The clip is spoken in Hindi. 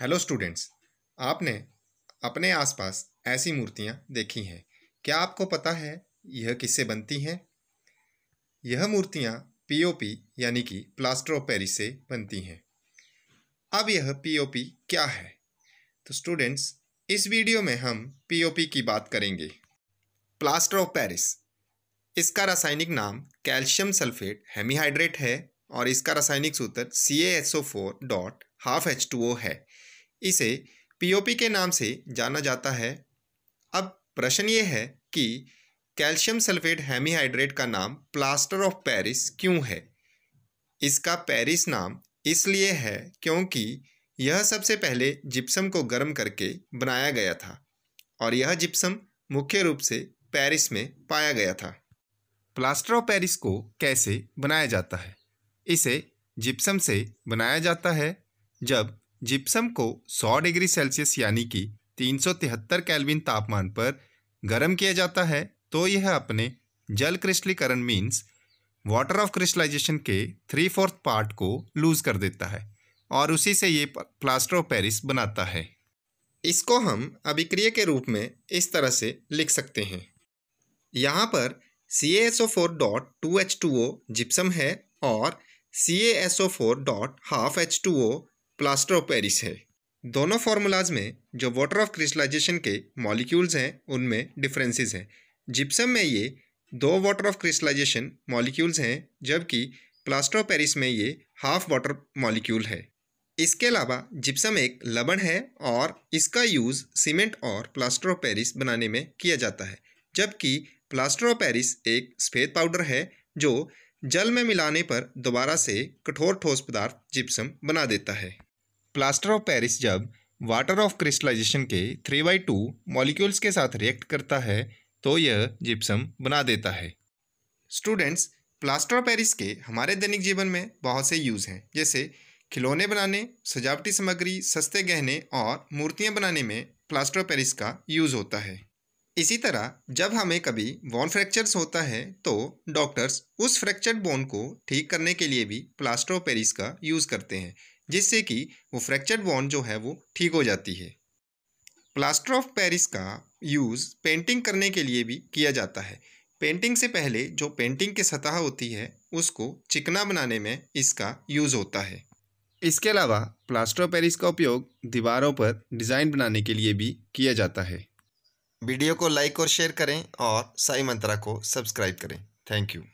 हेलो स्टूडेंट्स आपने अपने आसपास ऐसी मूर्तियाँ देखी हैं क्या आपको पता है यह किससे बनती हैं यह मूर्तियाँ पीओपी यानी कि प्लास्टर ऑफ पेरिस से बनती हैं अब यह पीओपी क्या है तो स्टूडेंट्स इस वीडियो में हम पीओपी की बात करेंगे प्लास्टर ऑफ पेरिस इसका रासायनिक नाम कैल्शियम सल्फेट हेमीहाइड्रेट है और इसका रासायनिक सूत्र C S O four dot half H two O है इसे पीओपी के नाम से जाना जाता है अब प्रश्न ये है कि कैल्शियम सल्फेट हेमीहाइड्रेट का नाम प्लास्टर ऑफ पेरिस क्यों है इसका पेरिस नाम इसलिए है क्योंकि यह सबसे पहले जिप्सम को गर्म करके बनाया गया था और यह जिप्सम मुख्य रूप से पेरिस में पाया गया था प्लास्टर ऑफ पेरिस को कैसे बनाया जाता है इसे जिप्सम से बनाया जाता है जब जिप्सम को 100 डिग्री सेल्सियस यानी कि तीन केल्विन तापमान पर गर्म किया जाता है तो यह अपने जल क्रिस्टलीकरण मीन्स वाटर ऑफ क्रिस्टलाइजेशन के थ्री फोर्थ पार्ट को लूज़ कर देता है और उसी से ये प्लास्टर ऑफ पेरिस बनाता है इसको हम अभिक्रिय के रूप में इस तरह से लिख सकते हैं यहाँ पर C S O four dot two H two O gypsum है और C S O four dot half H two O plaster of Paris है दोनों फार्मूलाज में जो वाटर ऑफ क्रिस्टलाइजेशन के मॉलिक्यूल्स हैं उनमें डिफरेंसेस हैं जिप्सम में ये दो वाटर ऑफ क्रिस्टलाइजेशन मॉलिक्यूल्स हैं जबकि प्लास्टर ऑफ पेरिस में ये हाफ वाटर मॉलिक्यूल है इसके अलावा जिप्सम एक लबण है और इसका यूज़ सीमेंट और प्लास्टर ऑफ पेरिस बनाने में किया जाता है जबकि प्लास्टर ऑफ पेरिस एक सफ़ेद पाउडर है जो जल में मिलाने पर दोबारा से कठोर ठोस पदार्थ जिप्सम बना देता है प्लास्टर ऑफ पेरिस जब वाटर ऑफ क्रिस्टलाइजेशन के थ्री बाई टू मॉलिक्यूल्स के साथ रिएक्ट करता है तो यह जिप्सम बना देता है स्टूडेंट्स प्लास्टर ऑफ पेरिस के हमारे दैनिक जीवन में बहुत से यूज़ हैं जैसे खिलौने बनाने सजावटी सामग्री सस्ते गहने और मूर्तियाँ बनाने में प्लास्टर ऑफ पेरिस का यूज़ होता है इसी तरह जब हमें कभी बोन फ्रैक्चर्स होता है तो डॉक्टर्स उस फ्रैक्चर्ड बोन को ठीक करने के लिए भी प्लास्टर ऑफ पेरिस का यूज़ करते हैं जिससे कि वो फ्रैक्चर्ड बोन जो है वो ठीक हो जाती है प्लास्टर ऑफ पेरिस का यूज़ पेंटिंग करने के लिए भी किया जाता है पेंटिंग से पहले जो पेंटिंग की सतह होती है उसको चिकना बनाने में इसका यूज़ होता है इसके अलावा प्लास्टर ऑफ पेरिस का उपयोग दीवारों पर डिज़ाइन बनाने के लिए भी किया जाता है वीडियो को लाइक और शेयर करें और साई मंत्रा को सब्सक्राइब करें थैंक यू